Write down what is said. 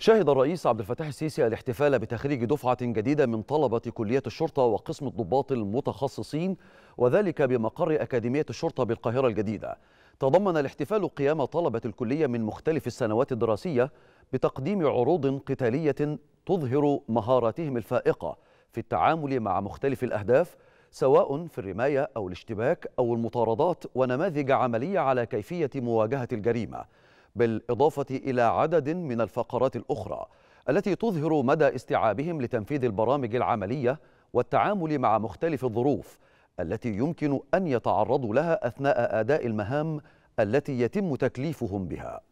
شهد الرئيس عبد الفتاح السيسي الاحتفال بتخريج دفعة جديدة من طلبة كلية الشرطة وقسم الضباط المتخصصين وذلك بمقر أكاديمية الشرطة بالقاهرة الجديدة تضمن الاحتفال قيام طلبة الكلية من مختلف السنوات الدراسية بتقديم عروض قتالية تظهر مهاراتهم الفائقة في التعامل مع مختلف الأهداف سواء في الرماية أو الاشتباك أو المطاردات ونماذج عملية على كيفية مواجهة الجريمة بالإضافة إلى عدد من الفقرات الأخرى التي تظهر مدى استيعابهم لتنفيذ البرامج العملية والتعامل مع مختلف الظروف التي يمكن أن يتعرضوا لها أثناء أداء المهام التي يتم تكليفهم بها